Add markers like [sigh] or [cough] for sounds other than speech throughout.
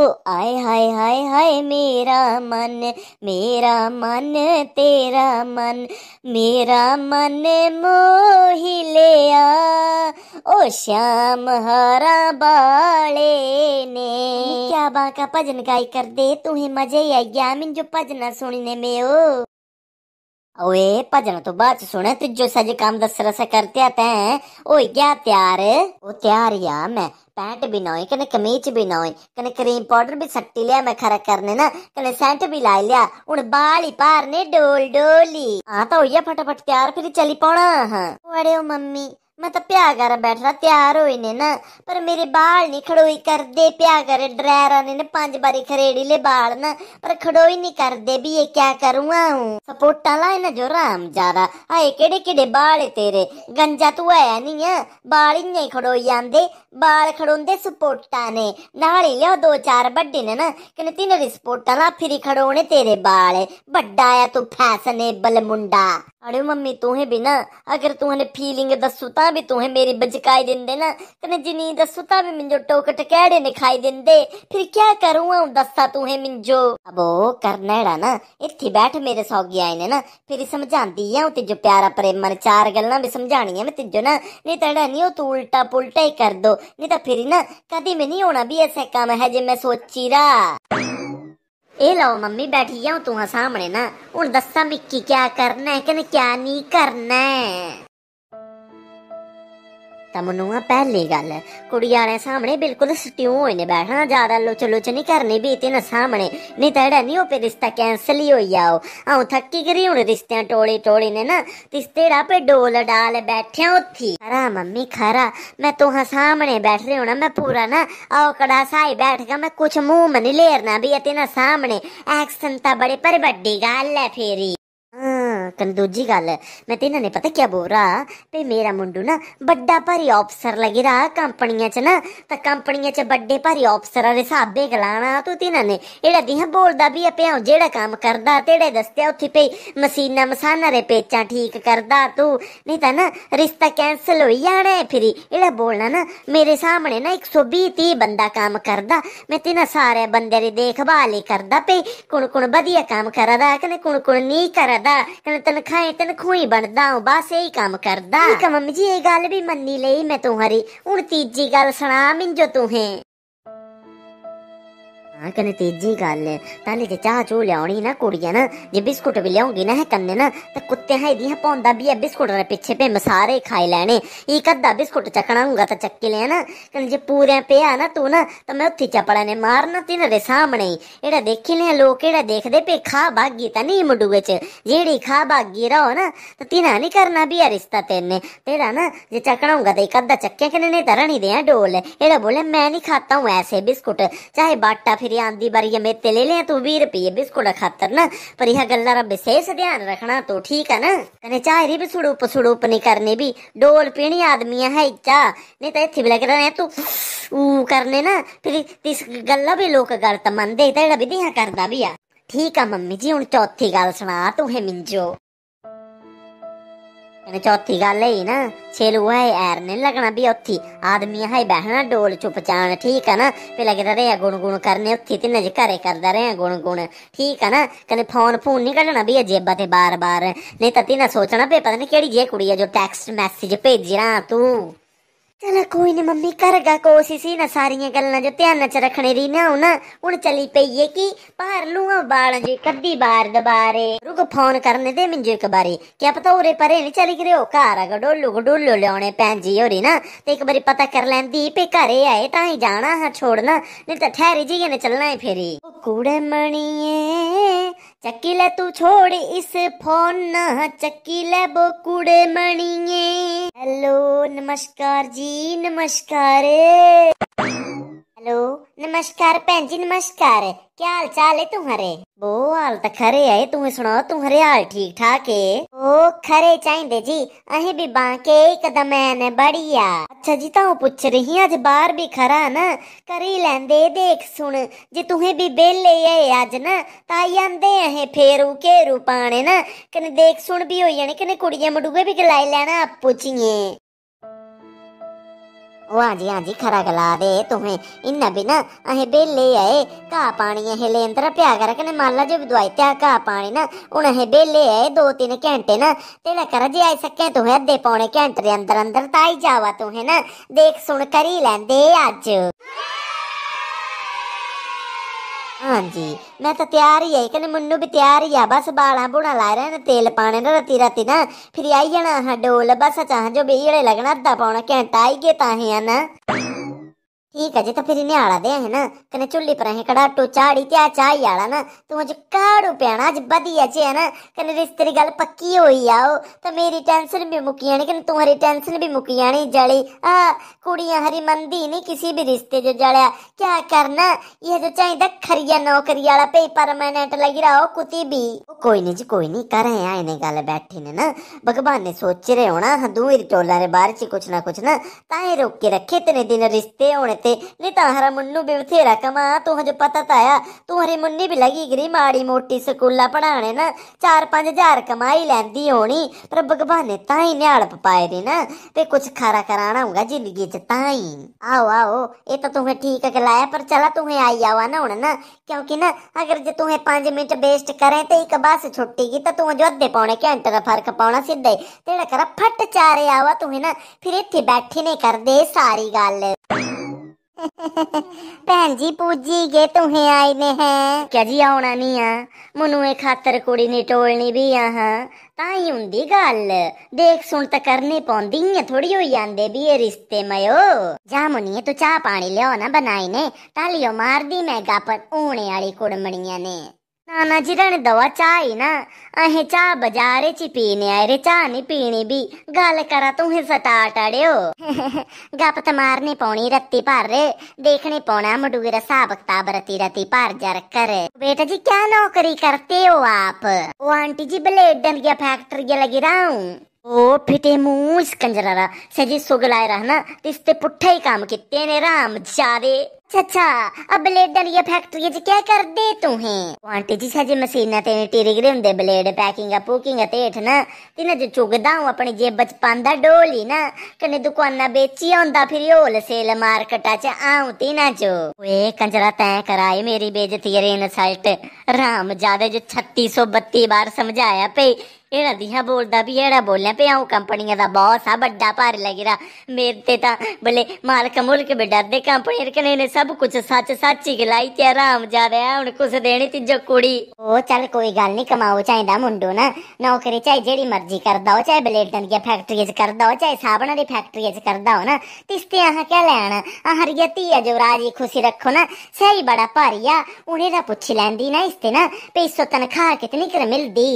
ओ आय हाय हाय हाय मेरा मन मेरा मन तेरा मन मेरा मन मोह लिया ओ श्याम हरा बाले ने क्या बाका भजन गाई कर दे तुम्हें मजे आई गया मिन जो भजना सुनने में ओ ਓਏ ਭਜਨ ਤੋਂ ਬਾਅਦ ਸੁਣੇ ਤੇ ਜੋ ਸਜ ਕੰਮ ਦੱਸ ਰਸਾ ਕਰਤੇ ਆਤੇ ਹੈ ਓਏ ਕਿਆ ਤਿਆਰ ਉਹ ਤਿਆਰ ਯਾ ਮੈਂ ਪੈਂਟ ਵੀ ਨਾ ਹੋਈ ਕਨੇ ਕਮੀਜ਼ ਵੀ ਨਾ ਹੋਈ ਕਨੇ ਕਰੀਮ ਪਾਊਡਰ ਵੀ ਸੱਟੀ ਲਿਆ ਮੈਂ ਖਰਾ ਕਰਨੇ ਨਾ ਕਨੇ ਸੈਂਟ ਵੀ ਲਾਇ ਲਿਆ ਹੁਣ ਬਾਲੀ ਪਾਰ ਨੇ ਡੋਲ ਡੋਲੀ ਆ ਤਾਂ ਹੋਈਆ ਫਟਾਫਟ ਤਿਆਰ ਫਿਰ ਚਲੀ ਪਾਉਣਾ ਹਾਂ ਵੜਿਓ ਮੰਮੀ मैं तो प्या कर बैठना त्यार हो ने ना पर मेरे बाल नहीं खड़ोई कर दे प्या कर ड्रायरा ने ना पांच बारी खरेड़ी ले बाल ना पर खड़ोई नहीं कर दे भी ये क्या करूँगा हूँ सपोटा लाए ना जो राम जारा हाय केड़े केड़े बाल तेरे गंजा तू आया नहीं है बाल इन्हें खड़ोई आंदे बाल खड़ोंदे सपोटा ने नाली लिया दो चार बड्डे ने ना कने तीन रिस्पोटा ला फिर खड़ोने तेरे बाल बड्डा आया तू फैशनेबल मुंडा अरे मम्मी तू है बिना अगर तू फीलिंग दसू ता भी तूं मेरी बजकाए दिंदे ना कने जिनी दसुता भी मिंजो टोक टकेड़े निखाई दिंदे फिर क्या करूं आऊं दस्सा तूं मिंजो अबो करना एड़ा ना इत्थे बैठ मेरे सौगी आए ने ना फिर समझांदी आऊं तिजो प्यारा प्रेम मन चार गल्ला भी समझानी मैं तिजो ना नहीं तो एड़ा नहीं तू उल्टा पुल्टा ही कर दो नहीं तो फिर ना कदी में नहीं होना भी ऐसा काम है जे मैं सोची रहा ए लो मम्मी बैठी जाऊं तू सामने ना हूं दसा मिकी क्या करना है कने क्या नहीं करना है ਤਾਂ ਮੈਨੂੰ ਆ ਪਹਿਲੀ ਗੱਲ ਕੁੜੀਆਂ ਨੇ ਸਾਹਮਣੇ ਬਿਲਕੁਲ ਸਟਿਊ ਹੋਏ ਨੇ ਬੈਠਣਾ ਜ਼ਿਆਦਾ ਲੋਚ ਲੋਚ ਨਹੀਂ ਕਰਨੀ ਵੀ ਤੇ ਨਾ ਸਾਹਮਣੇ ਨਹੀਂ ਤਾਂ ਜਿਹੜਾ ਨਹੀਂ ਉਹ ਪੇ ਰਿਸ਼ਤਾ ਕੈਨਸਲ ਹੀ ਹੋਈ ਆਓ ਆਉਂ ਥੱਕੀ ਗਰੀ ਹੁਣ ਰਿਸ਼ਤਿਆਂ ਟੋਲੇ ਟੋਲੇ ਨੇ ਨਾ ਤਿਸਤੇੜਾ ਪੇ ਡੋਲ ਡਾਲ ਬੈਠਿਆ ਉੱਥੀ ਖਰਾ ਮੰਮੀ ਖਰਾ ਮੈਂ ਤੋਹਾਂ ਸਾਹਮਣੇ ਬੈਠ ਰਹੀ ਹੋਣਾ ਮੈਂ ਪੂਰਾ ਨਾ ਆਓ ਕੜਾ ਸਾਈ ਬੈਠ ਕੇ ਮੈਂ ਕੁਛ ਮੂੰਹ ਮਨ ਲੇਰਨਾ ਵੀ ਤੇ ਨਾ ਸਾਹਮਣੇ ਐਕਸਨ ਤਾਂ ਬੜੇ ਪਰ ਵੱਡੀ ਗੱਲ ਹੈ ਫੇਰੀ ਤੈਨੂੰ ਦੂਜੀ ਗੱਲ ਮੈਂ ਤੇ ਇਹਨਾਂ ਨੇ ਪਤਾ ਕੀ ਬੋਲ ਰਹਾ ਤੇ ਮੇਰਾ ਮੁੰਡੂ ਨਾ ਵੱਡਾ ਭਾਰੀ ਆਫਸਰ ਲੱਗੀ ਰਹਾ ਕੰਪਨੀਆਂ 'ਚ ਨਾ ਤਾਂ ਕੰਪਨੀਆਂ 'ਚ ਵੱਡੇ ਭਾਰੀ ਆਫਸਰਾਂ ਦੇ ਸਾਬੇ ਗਲਾਣਾ ਤੂੰ ਤੇ ਇਹਨਾਂ ਨੇ ਇਹੜਾ ਦੀਹ ਬੋਲਦਾ ਵੀ ਆ ਪਿਆਉ ਜਿਹੜਾ ਕੰਮ ਕਰਦਾ ਤੇੜੇ ਦੱਸਿਆ ਉੱਥੇ ਪਈ ਮਸ਼ੀਨਾ ਮਸਾਨਾ ਦੇ ਪੇਚਾਂ ਠੀਕ ਕਰਦਾ ਤੂੰ ਨਹੀਂ ਤਾਂ ਨਾ ਰਿਸ਼ਤਾ ਕੈਨਸਲ ਹੋਈ ਜਾਣਾ ਫਿਰ ਇਹੜਾ ਬੋਲਣਾ ਨਾ ਮੇਰੇ ਸਾਹਮਣੇ ਨਾ 120 30 ਬੰਦਾ ਕੰਮ ਕਰਦਾ ਮੈਂ ਤੇ ਨਾ ਸਾਰੇ ਬੰਦੇ ਦੀ ਦੇਖਭਾਲ ਹੀ ਕਰਦਾ ਪਈ ਕੁਣ ਕੁਣ ਵਧੀਆ ਕੰਮ ਕਰਦਾ ਨਹੀਂ ਕੁਣ ਕੁਣ ਨਹੀਂ ਕਰਦਾ ਕਨੇ ਤਨਖਾਹੇ ਤਨਖੂਹੀ ਬਣਦਾ ਹਾਂ ਬਸ ਇਹੀ ਕੰਮ ਕਰਦਾ ਕਮਮ ਜੀ ਇਹ ਗੱਲ ਵੀ ਮੰਨੀ ਲਈ ਮੈਂ ਤੁਹਾਰੀ ਹੁਣ ਤੀਜੀ ਗੱਲ ਸੁਣਾ ਮਿੰਜੋ ਤੂੰ ਹੈ कन्नै तेजी गल्ल ताले जे चाह् चू लियानी ना कुड़िया ना जे बिस्कुट भी लेऔगी ना कन्नै ना ते कुत्ते है दियां पौंदा बी है बिस्कुट रे पिच्छे पे मसारे खाई लैने एक अद्धा बिस्कुट चकना होगा तो चक्की ले ना कन्नै जे पूरे पेया ना तू ना तो मैं उत्थी चपड़ा ने मारना तीन रे सामने एड़ा देखी ले लोग एड़ा देखदे पे खा भागी ता नहीं मुडुए च जेड़ी खा भागी रहो ना तो तीना नहीं करना भी रिश्ता तेने तेरा ना जे चकना होगा तो एक अद्धा चक्के कन्नै नहीं तरनी दे डोल एड़ा बोले मैं नहीं खाता हूं ऐसे बिस्कुट चाहे बाटा फिर मेरी आंधी बारी में तेले ले तो वीह रुपये बिस्कुट खातर ना पर यह गल्ला रब विशेष ध्यान रखना तो ठीक है ना कने चाहरी भी सुड़ुप सुड़ुप नहीं करने भी डोल पीनी आदमी है इच्छा नहीं तो इतने भी लग रहा है तू ऊ करने ना फिर इस गल्ला भी लोग गलत मन देखता भी दिया करता भी आ ठीक है मम्मी जी हूँ चौथी गल सुना तू है मिंजो ਇਹਨੇ ਚੌਥੀ ਗੱਲ ਹੈ ਨਾ ਛੇਲੂ ਹੈ ਐਰ ਨਹੀਂ ਲੱਗਣਾ ਵੀ ਉੱਥੀ ਆਦਮੀ ਹੈ ਬਹਿਣਾ ਡੋਲ ਚੁੱਪ ਚਾਣ ਠੀਕ ਹੈ ਨਾ ਤੇ ਲੱਗਦਾ ਰਿਹਾ ਗੁਣ ਗੁਣ ਕਰਨੇ ਉੱਥੀ ਤੇ ਨਜ ਘਰੇ ਕਰਦਾ ਰਿਹਾ ਗੁਣ ਗੁਣ ਠੀਕ ਹੈ ਨਾ ਕਨੇ ਫੋਨ ਫੋਨ ਨਹੀਂ ਕੱਢਣਾ ਵੀ ਅਜੇਬਾ ਤੇ ਬਾਰ-ਬਾਰ ਨਹੀਂ ਤਾਂ ਤੀ ਨਾ ਸੋਚਣਾ ਪੇ ਪਤਾ ਨਹੀਂ ਕਿਹੜੀ ਜੇ ਕੁੜੀ ਹੈ ਜੋ ਟੈਕਸਟ ਮੈਸੇਜ ਭੇਜ ਰਿਹਾ ਤੂੰ चलो कोई ना मम्मी करगा कोशिश ही ना सारियां गल्लां जो ध्यान च रखने दी ना हूं हूं चली पई है कि बाहर लूआ बाल जी कद्दी बार दबारे रुक फोन करने दे मिंजो एक बारी क्या पता उरे परे नहीं चली करे हो घर अगर डोलू डोलू लियाने भैन जी होरी ना ते एक बारी पता कर लैंदी पे घरे आए ता ही जाना है छोड़ना नहीं तो ठहरी जी ने चलना है फेरी कुड़े मणिए चक्की ले तू छोड़ इस फोन चक्की ले बो कुड़े मणिए हेलो नमस्कार जी जी नमस्कार हेलो नमस्कार भैन जी नमस्कार क्या हाल चाल है तुम्हारे वो हाल तो खरे है तुम सुनाओ तुम्हारे हाल ठीक ठाक है ओ खरे चाहिए जी अहे भी बांके कदम है बढ़िया अच्छा जी तू पूछ रही अज बाहर भी खरा ना करी लेंदे देख सुन जे तुहे भी बेले है अज ना ताई आंदे अहे फेरू घेरू पाने ना कने देख सुन भी हो जाने कने कुड़ियां मडुए भी गलाई लेना आपूचिए ವಾಜಿ ಆಂಜಿ ಕರಗಲಾದೆ ತುಮೆ ಇನ್ನ ಬಿನ ಅಹೆ ಬೇಲೆ ಆಯೆ ಕಾ ಪಾಣಿ ಅಹೆ ಲೇಂದ್ರ ಪ್ಯಾಗರ ಕನೆ ಮಲ್ಲ ಜೋ ಬಿದ್ವಾಯ್ ತ್ಯಾ ಕಾ ಪಾಣಿ ನ ಉಣ ಅಹೆ ಬೇಲೆ ಆಯೆ दो तीन घंटे ना तेरा कर जे आई सके तू है दे पौने घंटे अंदर अंदर ताई जावा तू है ना देख सुन कर ही लेंदे आज हाँ जी मैं तो तैयार ही है कहीं मुन्नू भी तैयार ही है बस बाला बुना ला रहे तेल पाने राती राती ना फिर आई जाना हाँ डोल बस चाह जो भी लगना अद्धा पौना घंटा आई गए ताहे ना ठीक आहे तर फिरी आळा दे आहे ना कने चुल्ली पर हे कडा टो चाडी त्या चाई आळा ना तू तो मुझे काड़ू पेणा आज बदिया जे है ना कने रिश्ते गल पक्की होई आओ तो मेरी टेंशन भी मुकी जानी कने तुम्हारी टेंशन भी मुकी जानी जड़ी आ कुड़ियां हरी मंदी नहीं किसी भी रिश्ते जो जड़या क्या करना ये जो चाहिए खरिया नौकरी वाला पे परमानेंट लगी रहो कुती भी कोई नहीं जी कोई नहीं कर रहे आए गल बैठे ने ना भगवान ने सोच रहे होना दूर टोला रे बाहर कुछ ना कुछ ना ताए रोक के रखे इतने दिन रिश्ते होने थे ने तारा मुन्नू बेवथेरा कमा तू जो पता ताया हरी मुन्नी भी लगी गिरी माड़ी मोटी स्कूला पढ़ाने ना चार पांच हजार कमाई लैंदी होनी पर भगवाने ताई न्याल पाए दे ना पे कुछ खारा कराना होगा जिंदगी च ताई आओ आओ ये तो तुम्हें ठीक गलाया पर चला तुम्हें आई आवा ना होना ना क्योंकि ना अगर जो तुम्हें पांच मिनट वेस्ट करें तो एक बस छुट्टेगी तो तुम जो अद्धे पौने घंटे का फर्क पाना सीधे तेरा करा फट चारे आवा तुम्हें ना फिर इतने बैठी नहीं कर दे सारी गल [laughs] ਭੈਣ ਜੀ ਪੂਜੀ ਗੇ ਤੁਹੇ ਆਏ ਨੇ ਹੈ ਕਿਆ ਜੀ ਆਉਣਾ ਨਹੀਂ ਆ ਮਨੂੰ ਇਹ ਖਾਤਰ ਕੁੜੀ ਨੇ ਟੋਲਣੀ ਵੀ ਆ ਹਾਂ ਤਾਂ ਹੀ ਹੁੰਦੀ ਗੱਲ ਦੇਖ ਸੁਣ ਤਾਂ ਕਰਨੀ ਪੌਂਦੀ ਹੈ ਥੋੜੀ ਹੋਈ ਜਾਂਦੇ ਵੀ ਇਹ ਰਿਸ਼ਤੇ ਮਯੋ ਜਾ ਮੁਨੀਏ ਤੂੰ ਚਾਹ ਪਾਣੀ ਲਿਓ ਨਾ ਬਣਾਈ ਨੇ ਤਾਲੀਓ ਮਾਰਦੀ ਮੈਂ ਗੱਪਣ ਊਣੇ ਵਾਲੀ ਕੁੜਮਣੀਆਂ ਨੇ नानाजी रण दवा चाय ना अहे चा बाजारे ची पीने आए रे चा नहीं पीनी भी गल करा तू ही सटाट अड़ियो [laughs] गप तो मारनी पौनी रत्ती भर रे देखने पौना मडूर हिसाब किताब रती रती भर जा कर बेटा जी क्या नौकरी करते हो आप ओ आंटी जी ब्लेडन गया फैक्ट्री गया लगी रहा हूँ ओ फिटे मुंह कंजरा सजी सुगलाए रहा ना इसते पुट्ठे ही काम किते राम जादे अच्छा ਆ ਬਲੇਡ ਵਾਲੀ ਫੈਕਟਰੀ 'ਚ ਕੀ ਕਰਦੇ ਤੁਸੀਂ ਆਂਟੀ ਜੀ ਸਾਜੇ ਮਸ਼ੀਨਾਂ ਤੇ ਟਿਰਗਰੇ ਹੁੰਦੇ ਬਲੇਡ ਪੈਕਿੰਗ ਆ ਪੂਕਿੰਗ ਤੇ ਹੇਠ ਨਾ ਤਿੰਨ ਜੋ ਚੁਗਦਾ ਹੂੰ ਆਪਣੀ ਜੇਬ 'ਚ ਪਾਉਂਦਾ ਡੋਲੀ ਨਾ ਕਨੇ ਦੁਕਾਨਾਂ ਵੇਚੀ ਆਉਂਦਾ ਫਿਰ ਹੋਲ ਸੇਲ ਮਾਰਕਟਾ 'ਚ ਆਉਂ ਤਿੰਨਾਂ 'ਚ ਓਏ ਕੰਜਰਾ ਤੈਂ ਕਰਾਏ ਮੇਰੀ ਬੇਇੱਜ਼ਤੀ ਰੇ ਇਨਸਲਟ ਰਾਮ ਜਾਦੇ ਜੋ 3632 ਬਾਰ ਸਮਝਾਇਆ ਪਈ ਇਹਦਾ ਦੀਆਂ ਬੋਲਦਾ ਵੀ ਇਹੜਾ ਬੋਲਿਆ ਪਿਆ ਉਹ ਕੰਪਨੀਆਂ ਦਾ ਬੌਸ ਆ ਵੱਡਾ ਭਾਰ ਲੱਗਿਰਾ ਮੇਰੇ ਤੇ ਤਾਂ ਬਲੇ ਮਾਲਕ ਮੁਲਕ ਵੀ ਡਰਦੇ ਕੰਪਨੀ ਰਕਨੇ ਨੇ ਸਭ ਕੁਝ ਸੱਚ ਸੱਚ ਹੀ ਗਲਾਈ ਤੇ ਆਰਾਮ ਜਾ ਰਿਹਾ ਹੁਣ ਕੁਛ ਦੇਣੀ ਤੀਜੋ ਕੁੜੀ ਉਹ ਚੱਲ ਕੋਈ ਗੱਲ ਨਹੀਂ ਕਮਾਓ ਚਾਹੀਦਾ ਮੁੰਡੋ ਨਾ ਨੌਕਰੀ ਚਾਹੇ ਜਿਹੜੀ ਮਰਜ਼ੀ ਕਰਦਾ ਹੋ ਚਾਹੇ ਬਲੇਡਾਂ ਦੀਆਂ ਫੈਕਟਰੀਆਂ 'ਚ ਕਰਦਾ ਹੋ ਚਾਹੇ ਸਾਬਣਾਂ ਦੀ ਫੈਕਟਰੀਆਂ 'ਚ ਕਰਦਾ ਹੋ ਨਾ ਤਿਸਤੇ ਆਹ ਕਿਆ ਲੈਣ ਆ ਹਰੀਅਤੀ ਆ ਜਵਰਾਜੀ ਖੁਸ਼ੀ ਰੱਖੋ ਨਾ ਸਹੀ ਬੜਾ ਭਾਰੀ ਆ ਉਹਨੇ ਦਾ ਪੁੱਛ ਲੈਂਦੀ ਨਾ ਇਸ ਤੇ ਨਾ ਪੈਸੋ ਤਨਖਾਹ ਕਿਤਨੀ ਕਰ ਮਿਲਦੀ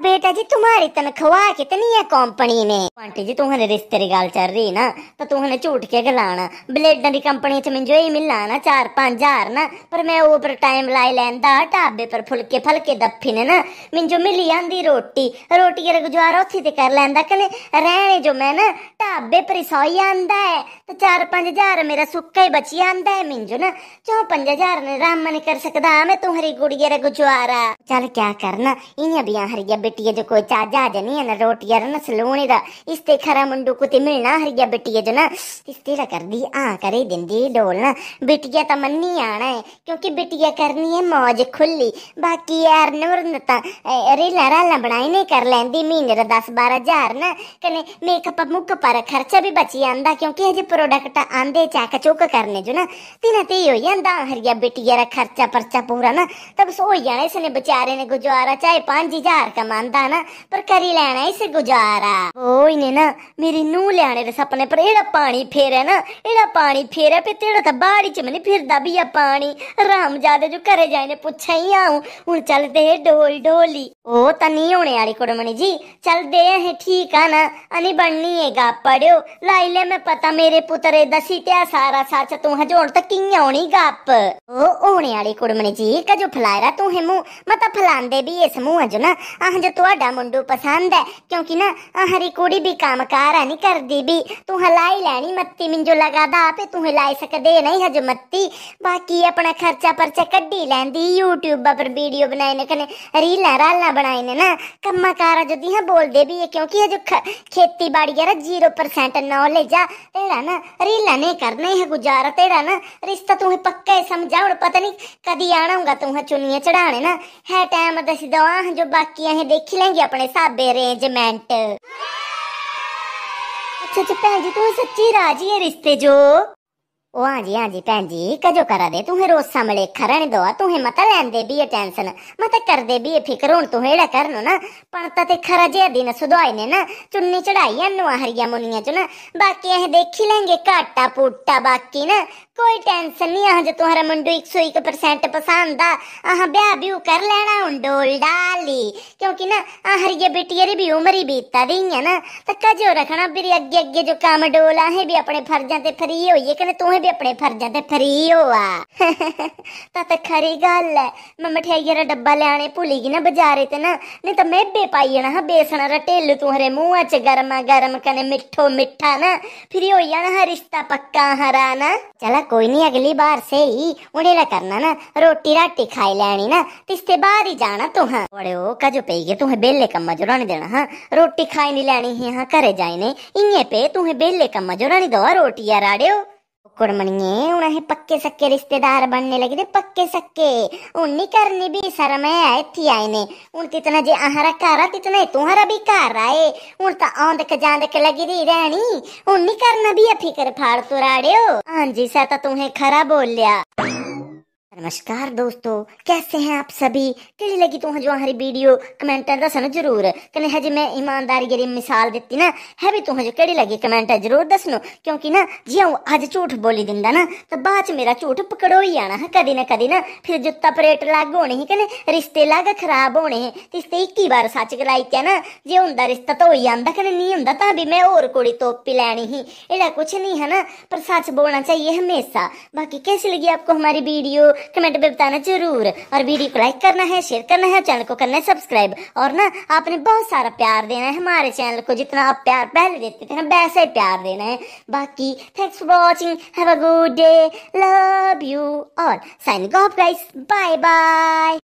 ਬੇਟਾ ਜੀ ਤੁਹਾਡੀ जी ਕਿਤਨੀ ਹੈ ਕੰਪਨੀ ਨੇ ਆਂਟੀ ਜੀ ਤੂੰ ਹਨੇ ਰਿਸ਼ਤੇ ਦੀ ਗੱਲ ਚੱਲ ਰਹੀ ਨਾ ਤਾਂ ਤੂੰ ਹਨੇ ਝੂਠ ਕੇ ਗਲਾਣਾ ਬਲੇਡਾਂ ਦੀ ਕੰਪਨੀ 'ਚ ਮੈਨੂੰ ਇਹ ਮਿਲਣਾ ਨਾ 4-5000 ਨਾ ਪਰ ਮੈਂ ਓਵਰ ਟਾਈਮ ਲਾਈ ਲੈਂਦਾ ਢਾਬੇ ਪਰ ਫੁਲਕੇ ਫਲਕੇ ਦੱਫੀ ਨੇ ਨਾ ਮੈਨੂੰ ਮਿਲ ਆਂਦੀ ਰੋਟੀ ਰੋਟੀ ਦਾ ਗੁਜ਼ਾਰਾ ਉੱਥੇ ਤੇ ਕਰ ਲੈਂਦਾ ਕਨੇ ਰਹਿਣੇ ਜੋ ਮੈਂ ਨਾ ਢਾਬੇ ਪਰ ਸੋਈ ਆਂਦਾ ਹੈ ਤਾਂ 4-5000 ਮੇਰਾ ਸੁੱਕਾ ਹੀ ਬਚੀ ਆਂਦਾ ਹੈ ਮੈਨੂੰ ਨਾ ਚੋ 5000 ਨੇ ਰਾਮ ਨਹੀਂ ਕਰ ਸਕਦਾ ਮੈਂ ਤੁਹਾਰੀ ਗੁੜੀਏ ਦੇ ਗੁਜ਼ਾਰਾ ਚੱਲ ਕੀ ਕਰਨਾ ਇਹ ਵੀ ਹਰੀ ಬಿಟ್ಟಿಯ ಜೊ ಕೋಯ್ ಚಾಜಾ ಜನಿ ಅನ ರೋಟಿಯರ ನ ಸಲೂಣಿದ ಇಸ್ತೆ ಖರ ಮುಂಡು ಕುತಿ ಮಿಳ್ನ ಹರಿಯ ಬಿಟ್ಟಿಯ ಜನ इस्तीरा कर दी हाँ करे दिंदी डोलना बिटिया तो मन्नी आना है क्योंकि बिटिया करनी है मौज खुली बाकी यार नुरन ता रेला राला बनाई नहीं कर लेंदी महीने दा दस बारह हजार ना कने मेकअप मुक पर खर्चा भी बची आंदा क्योंकि अजे प्रोडक्ट आंदे चैक चुक करने जो ना तिना ते हो जांदा हरिया बिटिया रा खर्चा परचा पूरा ना तब सो जाने इसने बेचारे ने गुजारा चाहे पांच हजार कमा मानदा ना पर करी लैना इस गुजारा वो इन्हें ना मेरी नू लैने दे सपने पर एड़ा पानी फेरे ना एड़ा पानी फेरे पे तेरा था बाड़ी च मने फिरदा भी या पानी राम जादे जो करे जाने पूछा ही आऊं हूं चलदे है डोल डोली ओ ता होने वाली कुड़मनी जी चलदे है ठीक है ना अनी बननी है गा पढ़ियो लाई ले मैं पता मेरे पुत्र दसी त्या सारा सच तू हजोड़ तक कियां होनी गप ओ होने वाली कुड़मनी जी कजो फलायरा तू है मुंह मता फलांदे भी इस मुंह जो ना जो तुहाडा मुंडू पसंद है क्योंकि ना हरी कुड़ी भी काम कार है नहीं कर दी भी तू हिलाई लैनी मत्ती मिंजो लगादा आपे तू हिलाई सकदे नहीं हज मत्ती बाकी अपना खर्चा परचा कड्डी लैंदी यूट्यूब पर वीडियो बनाने कने रीला राला बनाने ना कम्मा कार जो दी बोल दे भी है क्योंकि हजो खेती बाड़ी यार जीरो परसेंट नॉलेज आ तेरा ना रीला नहीं करने है गुजारा तेरा ना रिश्ता तू पक्का है समझा और पता नहीं कदी आना होगा तू चुनिया चढ़ाने ना है टाइम दसी दवा जो बाकी ਦੇਖ ਲੈਂਗੇ ਆਪਣੇ ਸਾਬੇ ਰੇਂਜਮੈਂਟ ਅੱਛਾ ਅੱਛਾ ਭੈਣ ਜੀ ਤੂੰ ਸੱਚੀ ਰਾਜੀ ਹੈ ਰਿਸ਼ਤੇ ਜੋ ਉਹ ਹਾਂਜੀ ਹਾਂਜੀ ਭੈਣ ਜੀ ਕਜੋ ਕਰਾ ਦੇ ਤੂੰ ਹੀ ਰੋਜ਼ ਸਾਹਮਣੇ ਖਰਣ ਦੋ ਤੂੰ ਹੀ ਮਤਾ ਲੈਂਦੇ ਵੀ ਇਹ ਟੈਨਸ਼ਨ ਮਤਾ ਕਰਦੇ ਵੀ ਫਿਕਰ ਹੁਣ ਤੂੰ ਇਹੜਾ ਕਰਨੋ ਨਾ ਤਾਂ ਤੇ ਖਰਾ ਜੇ ਦਿਨ ਸੁਧਾਈ ਨੇ ਨਾ ਚੁੰਨੀ ਐ ਨੂੰ ਹਰੀਆਂ ਮੁੰਨੀਆਂ ਚ ਨਾ ਬਾਕੀ ਇਹ ਦੇਖ ਹੀ ਲੈਂਗੇ ਘਾਟਾ ਪੂਟਾ ਬਾਕੀ ਨਾ ਕੋਈ ਟੈਨਸ਼ਨ ਨਹੀਂ ਆਹ ਜੇ ਤੁਹਾਰਾ ਮੁੰਡੂ 101% ਪਸੰਦ ਆ ਆਹ ਵਿਆਹ ਵੀ ਕਰ ਲੈਣਾ ਹੁਣ ਡੋਲ ਡਾਲੀ ਕਿਉਂਕਿ ਨਾ ਆ ਹਰੀਏ ਬੇਟੀਏ ਦੀ ਵੀ ਉਮਰ ਹੀ ਬੀਤਾ ਦੀ ਨਾ ਤਾਂ ਕਜੋ ਰੱਖਣਾ ਵੀ ਅੱਗੇ ਅੱਗੇ ਜੋ ਕੰਮ ਡੋਲਾ ਹੈ ਵੀ ਆਪਣੇ ਫਰਜ਼ਾਂ ਤੇ ਫਰੀ ਹੋਈਏ ਕਿ ਨਾ ਤੂੰ तुसें बी अपने फर्जें ते फ्री होआ तां ते खरी गल्ल ऐ मैं मठियाइयै दा डब्बा लैने भुल्ली गेई ना बजारे ते ना नेईं तां में बे पाई जाना हा बेसना रा ढेलू तुहरे मुंहै च गर्मा गर्म कने मिट्ठो मिट्ठा ना फिरी होई जाना हा रिश्ता पक्का हरा ना चला कोई नहीं अगली बार स्हेई उनेला करना ना रोटी राटी खाई लैनी ना इसके बाद ही जाना तुहां बड़े ओ कजो पेई गे तुहें बेले कम्मा जो रहने देना हां रोटी खाई नहीं लैनी ही हां घरे जाइने इयां पे तुहें बेले कम्मा जो रहने दो रोटिया राड़ेओ कुड़मणिये उन्हें पक्के सक्के रिश्तेदार बनने लगे थे पक्के सक्के उन्नी करनी भी शरम आए थी आए ने उन तितना जे आहारा कारा तितने तुम्हारा भी कार आए उन ता औंदक जांदक लगी रही रहनी उन्नी करना भी फिक्र फाड़ तो राड़े हो हाँ जी सा तुम्हें खरा बोल लिया नमस्कार दोस्तों कैसे हैं आप सभी केड़ी लगी तुम जो हमारी वीडियो कमेंट दसन जरूर कने हजे मैं ईमानदारी गरी मिसाल दिती ना है भी तुम जो केड़ी लगी कमेंट जरूर दसनो क्योंकि ना जी अं आज झूठ बोली दिंदा ना तो बाद मेरा झूठ पकड़ो ही आना है कदी ना कदी ना फिर जुत्ता परेट अलग होने ही कने रिश्ते लग खराब होने हैं इससे एक ही बार सच गलाई क्या ना जे होंदा रिश्ता तो ही आंदा कने नहीं होंदा ता भी मैं और कुड़ी तोपी लैनी ही एड़ा कुछ नहीं है ना पर सच बोलना चाहिए हमेशा बाकी कैसी लगी आपको हमारी वीडियो कमेंट में बताना जरूर और वीडियो को लाइक करना है शेयर करना है चैनल को करना है सब्सक्राइब और ना आपने बहुत सारा प्यार देना है हमारे चैनल को जितना आप प्यार पहले देते थे ना वैसे ही प्यार देना है बाकी thanks for watching have a good day love you और साइनिंग गाइस बाय बाय